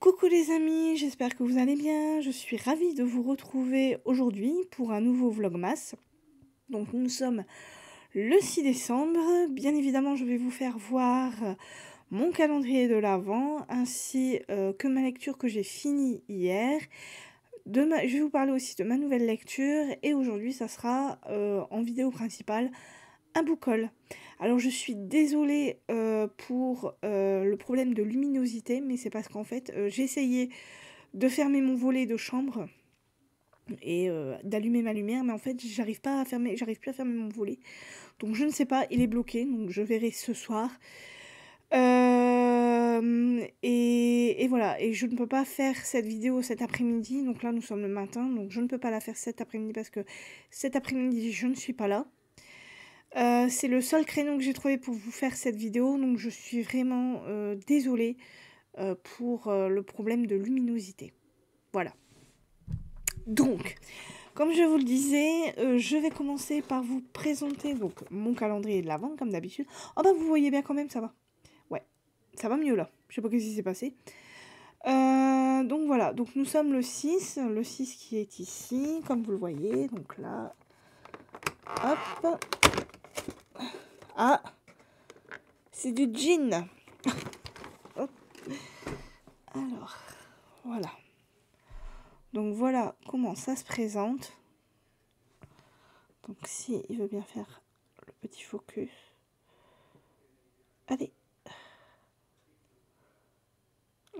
Coucou les amis, j'espère que vous allez bien. Je suis ravie de vous retrouver aujourd'hui pour un nouveau Vlogmas. Donc nous sommes le 6 décembre. Bien évidemment, je vais vous faire voir mon calendrier de l'Avent ainsi euh, que ma lecture que j'ai finie hier. Demain, Je vais vous parler aussi de ma nouvelle lecture et aujourd'hui ça sera euh, en vidéo principale un boucol. Alors je suis désolée euh, pour euh, le problème de luminosité, mais c'est parce qu'en fait euh, j'ai essayé de fermer mon volet de chambre et d'allumer ma lumière, mais en fait j'arrive pas à fermer, j'arrive plus à fermer mon volet. Donc je ne sais pas, il est bloqué, donc je verrai ce soir. Et, et, voilà, et je ne peux pas faire cette vidéo cet après-midi, donc là nous sommes le matin, donc je ne peux pas la faire cet après-midi parce que cet après-midi je ne suis pas là. Euh, c'est le seul créneau que j'ai trouvé pour vous faire cette vidéo, donc je suis vraiment euh, désolée euh, pour le problème de luminosité. Voilà. Donc, comme je vous le disais, je vais commencer par vous présenter donc, mon calendrier de la vente, comme d'habitude. Oh bah vous voyez bien quand même, ça va. Ouais, ça va mieux là. Je sais pas ce qui s'est passé. donc voilà, donc nous sommes le 6, le 6 qui est ici, comme vous le voyez, donc là, hop, ah, c'est du jean. Oh. Alors, voilà. Donc voilà comment ça se présente. Donc si il veut bien faire le petit focus. Allez.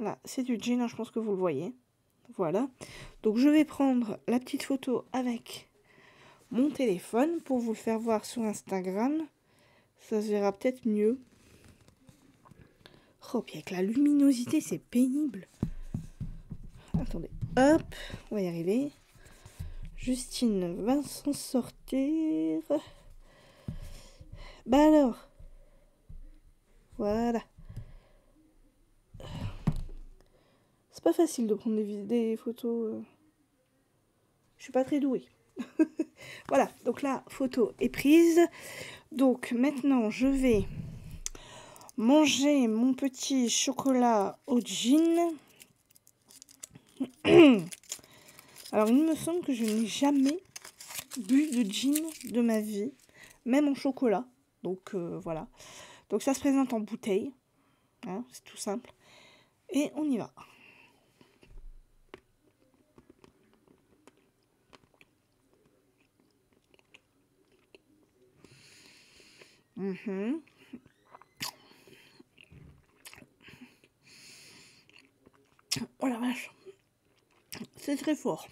Là, c'est du jean, hein, je pense que vous le voyez. Voilà. Donc je vais prendre la petite photo avec mon téléphone pour vous le faire voir sur Instagram. Ça se verra peut-être mieux. Oh, puis avec la luminosité, c'est pénible. Attendez, hop, on va y arriver. Justine va s'en sortir. Bah alors. Voilà. C'est pas facile de prendre des, des photos. Euh. Je suis pas très douée. voilà, donc là, photo est prise. Donc maintenant, je vais manger mon petit chocolat au gin. Alors, il me semble que je n'ai jamais bu de gin de ma vie, même en chocolat. Donc euh, voilà. Donc ça se présente en bouteille. Hein, c'est tout simple. Et on y va. Mm-hmm. Oh la vache. C'est très fort.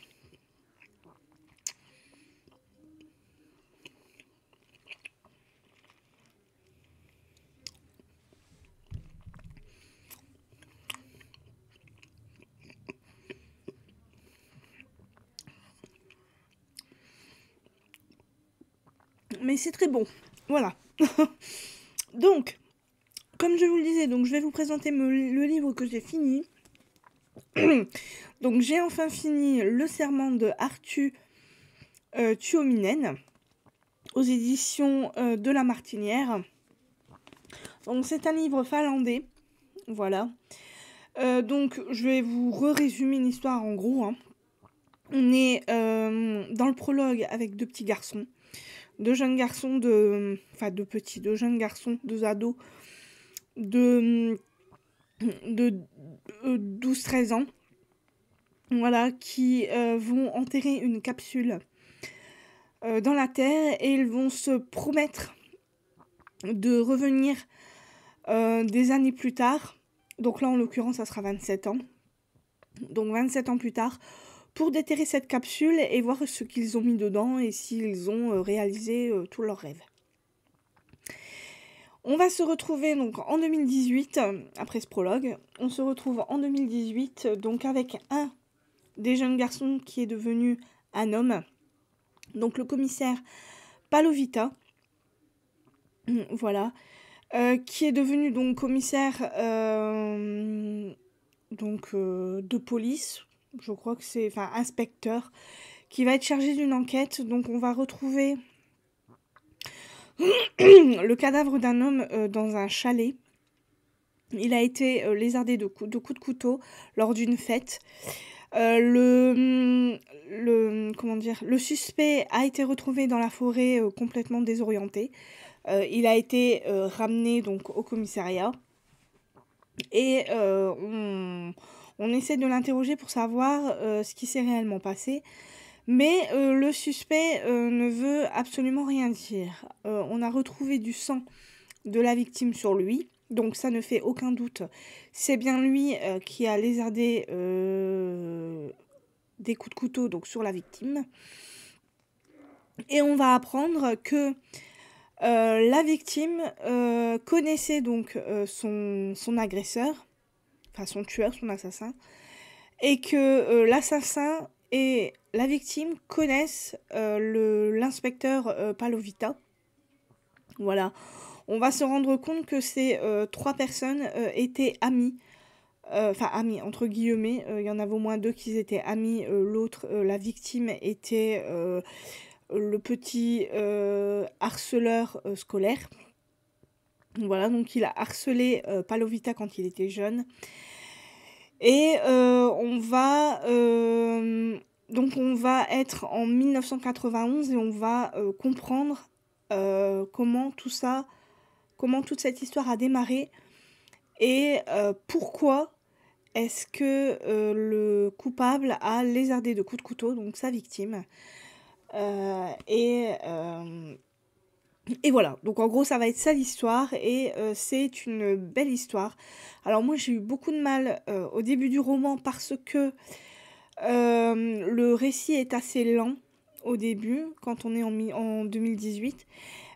Mais c'est très bon. Voilà. donc, comme je vous le disais, donc je vais vous présenter le livre que j'ai fini. donc j'ai enfin fini Le serment de Arthur euh, Tuominen aux éditions euh, de La Martinière. Donc c'est un livre finlandais, voilà. Euh, donc je vais vous résumer l'histoire en gros. Hein. On est dans le prologue avec deux petits garçons deux jeunes garçons, de, enfin de petits, deux jeunes garçons, deux ados, de, de 12-13 euh, ans, voilà, qui euh, vont enterrer une capsule euh, dans la terre et ils vont se promettre de revenir des années plus tard. Donc là, en l'occurrence, ça sera 27 ans. Donc 27 ans plus tard, pour déterrer cette capsule et voir ce qu'ils ont mis dedans et s'ils ont euh, réalisé euh, tous leurs rêves. On va se retrouver donc en 2018, euh, après ce prologue, on se retrouve en 2018 donc avec un des jeunes garçons qui est devenu un homme, donc le commissaire Palovita, voilà, qui est devenu donc commissaire donc, de police, je crois que c'est, enfin inspecteur, qui va être chargé d'une enquête. Donc on va retrouver le cadavre d'un homme euh, dans un chalet. Il a été euh, lézardé de, coups de, couteau lors d'une fête. Euh, le, mm, le, comment dire, le suspect a été retrouvé dans la forêt complètement désorienté. il a été ramené donc au commissariat et on, on essaie de l'interroger pour savoir euh, ce qui s'est réellement passé. Mais euh, le suspect euh, ne veut absolument rien dire. on a retrouvé du sang de la victime sur lui. Donc ça ne fait aucun doute. C'est bien lui qui a lézardé des coups de couteau donc, sur la victime. Et on va apprendre que la victime connaissait donc son, agresseur son tueur, son assassin, et que euh, l'assassin et la victime connaissent euh, l'inspecteur euh, Palovita. Voilà. On va se rendre compte que ces trois personnes étaient amies. Enfin, amies, entre guillemets. Il y en avait au moins deux qui étaient amis, L'autre, la victime, était le petit harceleur scolaire. Voilà, donc il a harcelé euh, Palovita quand il était jeune. Et euh, on va euh, donc on va être en 1991 et on va comprendre comment tout ça, comment toute cette histoire a démarré et pourquoi est-ce que le coupable a lézardé de coups de couteau donc sa victime et et voilà, donc en gros ça va être ça l'histoire et euh, c'est une belle histoire. Alors moi j'ai eu beaucoup de mal euh, au début du roman parce que euh, le récit est assez lent au début quand on est en, en 2018,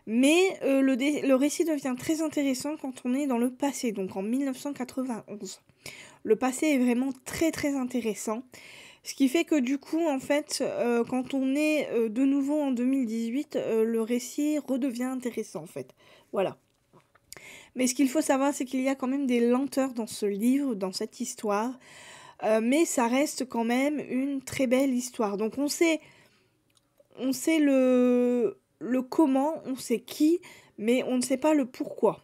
mais le, le récit devient très intéressant quand on est dans le passé, donc en 1991. Le passé est vraiment très très intéressant. Ce qui fait que du coup, en fait, euh, quand on est euh, de nouveau en 2018, euh, le récit redevient intéressant, en fait. Voilà. Mais ce qu'il faut savoir, c'est qu'il y a quand même des lenteurs dans ce livre, dans cette histoire. mais ça reste quand même une très belle histoire. Donc on sait, on sait le, le comment, on sait qui, mais on ne sait pas le pourquoi.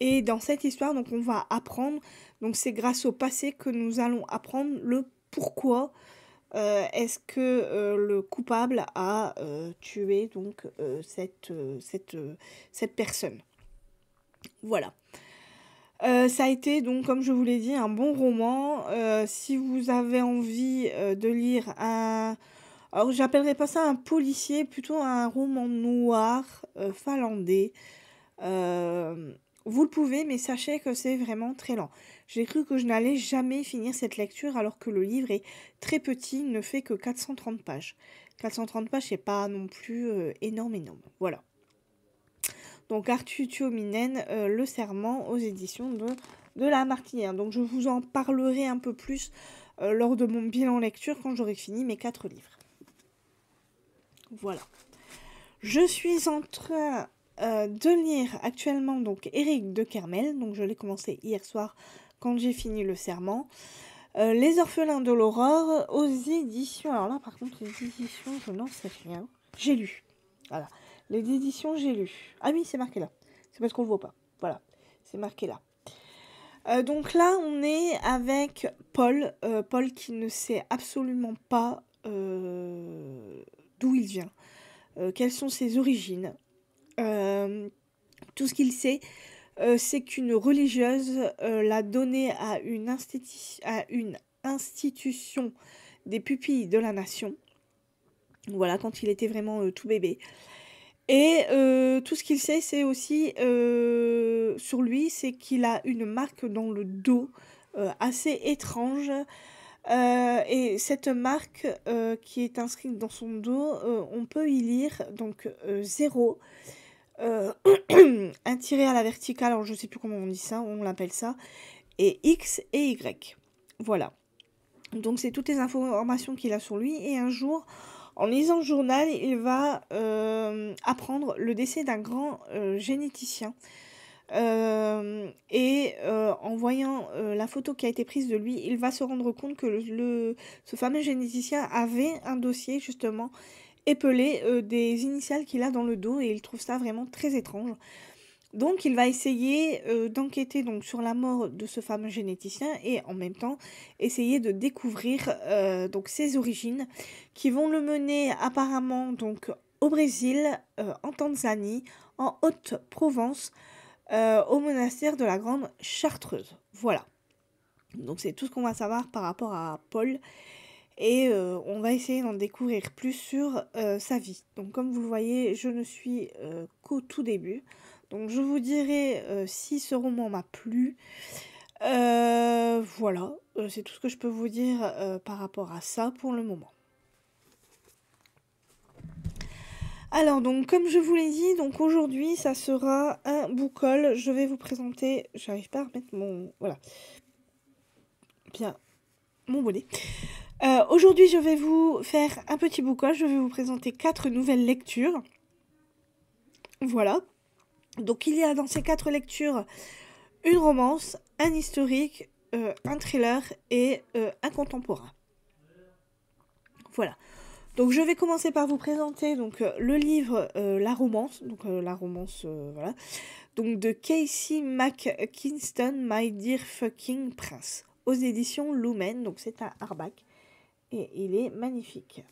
Et dans cette histoire, donc on va apprendre, donc c'est grâce au passé que nous allons apprendre le pourquoi euh, est-ce que euh, le coupable a euh, tué donc cette, personne Voilà. ça a été donc, comme je vous l'ai dit, un bon roman. si vous avez envie de lire un, alors j'appellerai pas ça un policier, plutôt un roman noir finlandais. vous le pouvez, mais sachez que c'est vraiment très lent. J'ai cru que je n'allais jamais finir cette lecture alors que le livre est très petit, ne fait que 430 pages. 430 pages, c'est pas non plus euh, énorme, énorme. Voilà. Donc Arthur Thiominen, euh, Le Serment aux éditions de, La Martinière. Donc je vous en parlerai un peu plus euh, lors de mon bilan lecture quand j'aurai fini mes quatre livres. Voilà. Je suis en train de lire actuellement donc Eric de Kermel. Donc je l'ai commencé hier soir quand j'ai fini le serment. Euh, les orphelins de l'aurore aux éditions. Alors là, par contre, les éditions, je n'en sais rien. J'ai lu. Voilà. Les éditions, j'ai lu. Ah oui, c'est marqué là. C'est parce qu'on le voit pas. Voilà. C'est marqué là. Euh, donc là, on est avec Paul. Euh, Paul qui ne sait absolument pas d'où il vient, quelles sont ses origines. tout ce qu'il sait, euh, c'est qu'une religieuse euh, l'a donné à une, institution des pupilles de la nation. Voilà, quand il était vraiment euh, tout bébé. Et tout ce qu'il sait, c'est aussi sur lui, c'est qu'il a une marque dans le dos assez étrange. et cette marque qui est inscrite dans son dos, on peut y lire donc zéro ». Euh, un tiré à la verticale, je ne sais plus comment on dit ça, on l'appelle ça, et X et Y. Voilà. Donc c'est toutes les informations qu'il a sur lui. Et un jour, en lisant le journal, il va euh, apprendre le décès d'un grand euh, généticien. et en voyant la photo qui a été prise de lui, il va se rendre compte que ce fameux généticien avait un dossier justement euh, des initiales qu'il a dans le dos et il trouve ça vraiment très étrange. Donc il va essayer euh, d'enquêter donc sur la mort de ce fameux généticien et en même temps essayer de découvrir euh, donc ses origines qui vont le mener apparemment donc au Brésil, en Tanzanie, en Haute-Provence, au monastère de la Grande Chartreuse. Voilà. Donc c'est tout ce qu'on va savoir par rapport à Paul et euh, on va essayer d'en découvrir plus sur euh, sa vie. Donc comme vous voyez, je ne suis euh, qu'au tout début. Donc je vous dirai si ce roman m'a plu. voilà, c'est tout ce que je peux vous dire par rapport à ça pour le moment. Alors donc comme je vous l'ai dit, donc aujourd'hui ça sera un boucol. Je vais vous présenter. J'arrive pas à remettre mon. Voilà. Bien. Mon bonnet. Euh, aujourd'hui, je vais vous faire un petit bouquin. Je vais vous présenter quatre nouvelles lectures. Voilà. Donc, il y a dans ces quatre lectures une romance, un historique, euh, un thriller et euh, un contemporain. Voilà. Donc je vais commencer par vous présenter donc le livre La romance, donc la romance voilà, donc de Casey McKinston, My Dear Fucking Prince, aux éditions Lumen, donc c'est à Arbac et il est magnifique.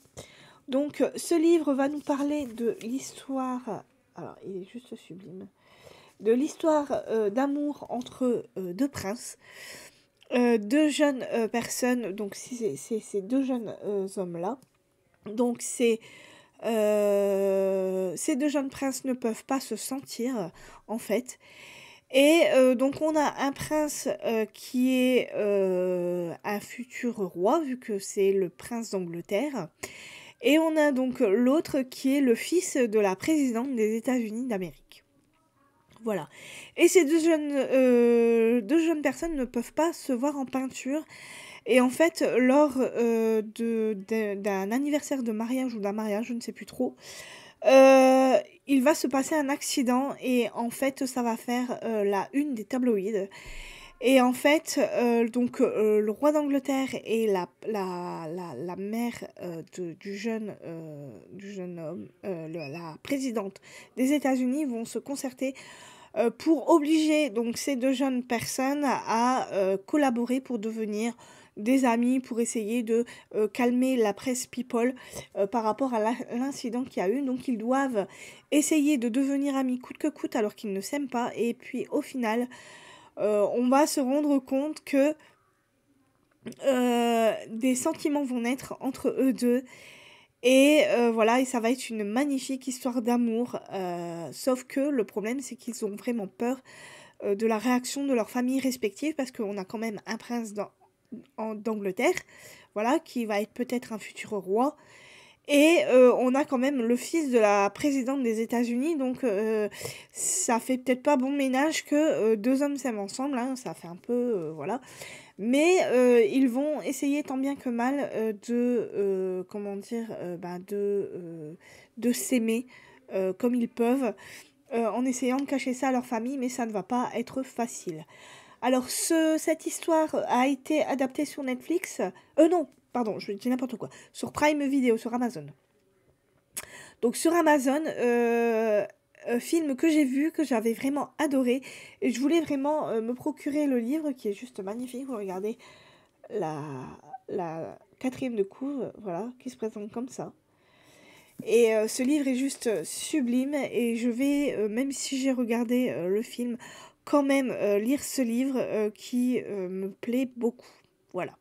Donc ce livre va nous parler de l'histoire, alors il est juste sublime, de l'histoire euh, d'amour entre euh, deux princes, euh, deux jeunes personnes, donc c'est ces deux jeunes hommes-là. Donc c'est... ces deux jeunes princes ne peuvent pas se sentir en fait et euh, donc on a un prince euh, qui est euh, un futur roi, vu que c'est le prince d'Angleterre. Et on a donc l'autre qui est le fils de la présidente des États-Unis d'Amérique. Voilà. Et ces deux jeunes, deux jeunes personnes ne peuvent pas se voir en peinture. Et en fait, lors d'un anniversaire de mariage ou d'un mariage, je ne sais plus trop, euh, il va se passer un accident et en fait ça va faire euh, la une des tabloïdes. Et en fait, euh, donc le roi d'Angleterre et la, la, mère du, jeune, du jeune homme, la présidente des États-Unis vont se concerter pour obliger donc ces deux jeunes personnes à collaborer pour devenir des amis pour essayer de euh, calmer la presse people euh, par rapport à l'incident qu'il y a eu. Donc ils doivent essayer de devenir amis coûte que coûte alors qu'ils ne s'aiment pas. Et puis au final, euh, on va se rendre compte que des sentiments vont naître entre eux deux. Et voilà, et ça va être une magnifique histoire d'amour. sauf que le problème, c'est qu'ils ont vraiment peur de la réaction de leurs familles respectives parce qu'on a quand même un prince dans, d'Angleterre, voilà, qui va être peut-être un futur roi. Et euh, on a quand même le fils de la présidente des États-Unis, donc euh, ça fait peut-être pas bon ménage que euh, deux hommes s'aiment ensemble, hein, ça fait un peu. voilà. Mais ils vont essayer tant bien que mal de. comment dire bah, De, de s'aimer comme ils peuvent, en essayant de cacher ça à leur famille, mais ça ne va pas être facile. Alors, ce, cette histoire a été adaptée sur Netflix. Euh, non, pardon, je dis n'importe quoi. Sur Prime Video, sur Amazon. Donc, sur Amazon, un euh, euh, film que j'ai vu, que j'avais vraiment adoré. Et je voulais vraiment euh, me procurer le livre qui est juste magnifique. Vous regardez la, la quatrième de couve, voilà, qui se présente comme ça. Et ce livre est juste sublime et je vais, même si j'ai regardé le film quand même euh, lire ce livre euh, qui euh, me plaît beaucoup. Voilà.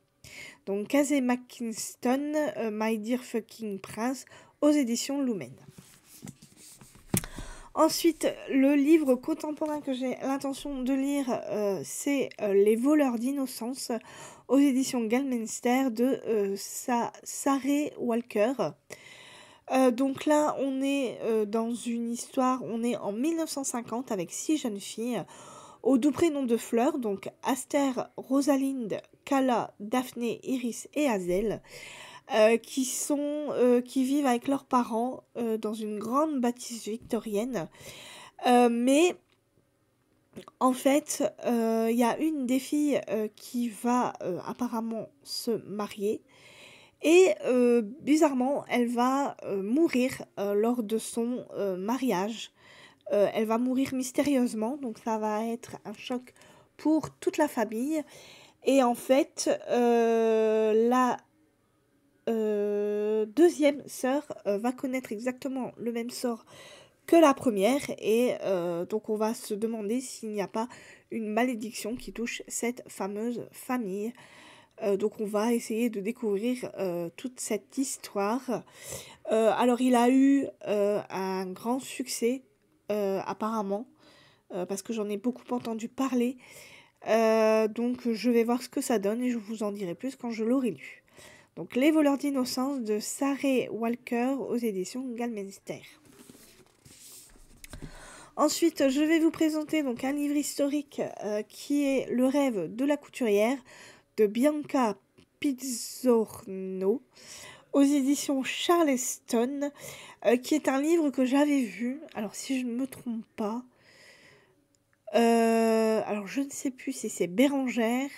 Donc Casey McKinston... My Dear Fucking Prince, aux éditions Lumen. Ensuite, le livre contemporain que j'ai l'intention de lire, c'est Les voleurs d'innocence aux éditions Galminster de Sarah Walker. donc là, on est dans une histoire, on est en 1950 avec six jeunes filles aux doux prénoms de fleurs, donc Aster, Rosalinde, Kala, Daphné, Iris et Hazel, euh, qui sont euh, qui vivent avec leurs parents euh, dans une grande bâtisse victorienne. mais en fait, il y a une des filles qui va apparemment se marier. Et bizarrement, elle va mourir lors de son mariage. Euh, elle va mourir mystérieusement, donc ça va être un choc pour toute la famille. Et en fait, euh, la euh, deuxième sœur va connaître exactement le même sort que la première. Et donc on va se demander s'il n'y a pas une malédiction qui touche cette fameuse famille. donc on va essayer de découvrir toute cette histoire. alors il a eu un grand succès euh, apparemment, euh, parce que j'en ai beaucoup entendu parler. Euh, donc je vais voir ce que ça donne et je vous en dirai plus quand je l'aurai lu. Donc Les voleurs d'innocence de Sarah Walker aux éditions Galmenster. Ensuite, je vais vous présenter donc un livre historique qui est Le rêve de la couturière de Bianca Pizzorno aux éditions Charleston, euh, qui est un livre que j'avais vu, alors si je ne me trompe pas, euh, alors je ne sais plus si c'est Bérangère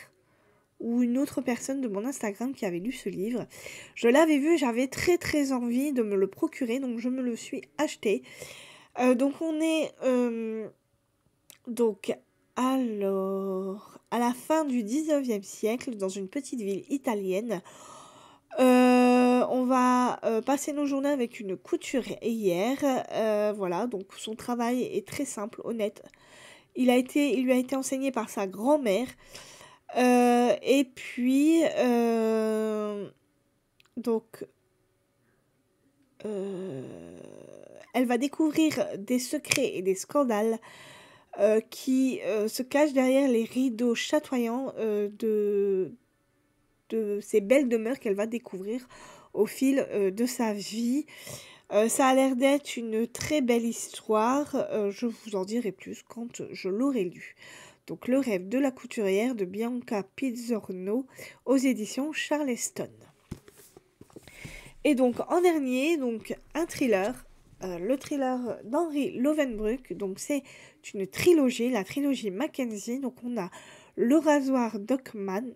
ou une autre personne de mon Instagram qui avait lu ce livre. Je l'avais vu et j'avais très très envie de me le procurer, donc je me le suis acheté. Euh, donc on est... donc alors, à la fin du 19e siècle, dans une petite ville italienne, euh, on va euh, passer nos journées avec une couturière. hier, euh, voilà, donc son travail est très simple, honnête. Il, a été, il lui a été enseigné par sa grand-mère. et puis, donc, elle va découvrir des secrets et des scandales qui se cachent derrière les rideaux chatoyants de de ces belles demeures qu'elle va découvrir au fil euh, de sa vie. Euh, ça a l'air d'être une très belle histoire. Euh, je vous en dirai plus quand je l'aurai lu. Donc, Le rêve de la couturière de Bianca Pizzorno aux éditions Charleston. Et donc, en dernier, donc un thriller. le thriller d'Henri Lovenbruck, donc c'est une trilogie, la trilogie Mackenzie. Donc on a Le rasoir d'Ockman,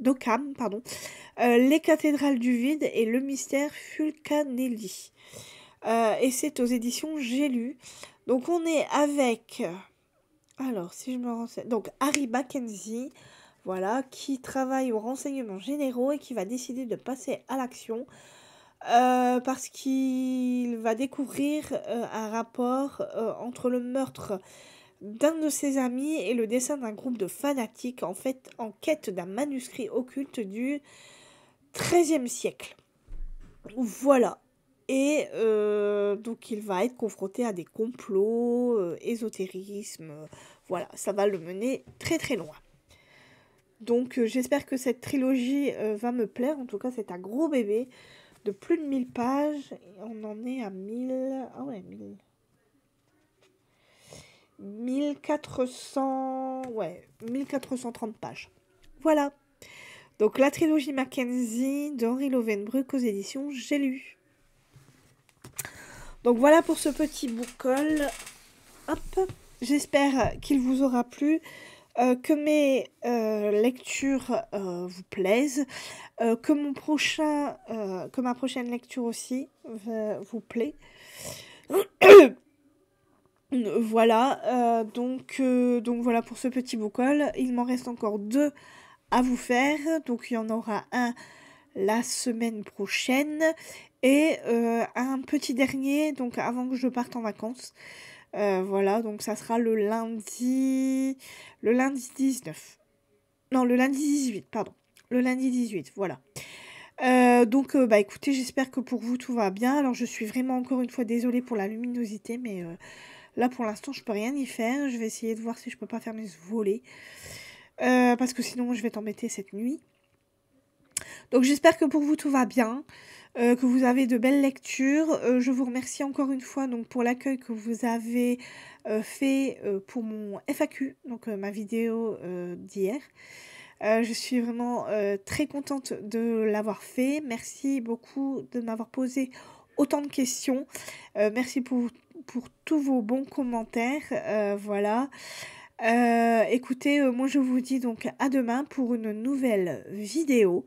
d'Occam, pardon, euh, Les cathédrales du vide et le mystère Fulcanelli. Euh, et c'est aux éditions J'ai lu. Donc on est avec, alors si je me renseigne, donc Harry Mackenzie, voilà, qui travaille aux renseignements généraux et qui va décider de passer à l'action. Euh, parce qu'il va découvrir un rapport entre le meurtre d'un de ses amis et le dessin d'un groupe de fanatiques en fait en quête d'un manuscrit occulte du XIIIe siècle. Voilà. Et euh, donc il va être confronté à des complots, euh, ésotérisme, euh, voilà, ça va le mener très très loin. Donc j'espère que cette trilogie va me plaire, en tout cas c'est un gros bébé de plus de 1000 pages, on en est à 1000... Ah ouais, 1000... 1400, ouais, 1430 pages. Voilà. Donc la trilogie Mackenzie d'Henri Lovenbruck aux éditions J'ai lu. Donc voilà pour ce petit boucol. Hop, j'espère qu'il vous aura plu. Euh, que mes euh, lectures euh, vous plaisent, que mon prochain, que ma prochaine lecture aussi vous plaît. Voilà, euh, donc, euh, donc voilà pour ce petit bocal. Il m'en reste encore deux à vous faire. Donc il y en aura un la semaine prochaine et euh, un petit dernier donc avant que je parte en vacances. voilà, donc ça sera le lundi le lundi 19. Non, le lundi 18, pardon. Le lundi 18, voilà. donc bah écoutez, j'espère que pour vous tout va bien. Alors je suis vraiment encore une fois désolée pour la luminosité mais Là, pour l'instant, je peux rien y faire. Je vais essayer de voir si je peux pas faire mes volets. Euh, parce que sinon, je vais t'embêter cette nuit. Donc, j'espère que pour vous, tout va bien. Euh, que vous avez de belles lectures. Euh, je vous remercie encore une fois donc, pour l'accueil que vous avez fait pour mon FAQ, donc ma vidéo d'hier. je suis vraiment très contente de l'avoir fait. Merci beaucoup de m'avoir posé autant de questions. merci pour pour tous vos bons commentaires. Euh, voilà. Euh, écoutez, euh, moi je vous dis donc à demain pour une nouvelle vidéo.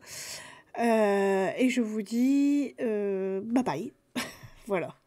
et je vous dis bye bye. voilà.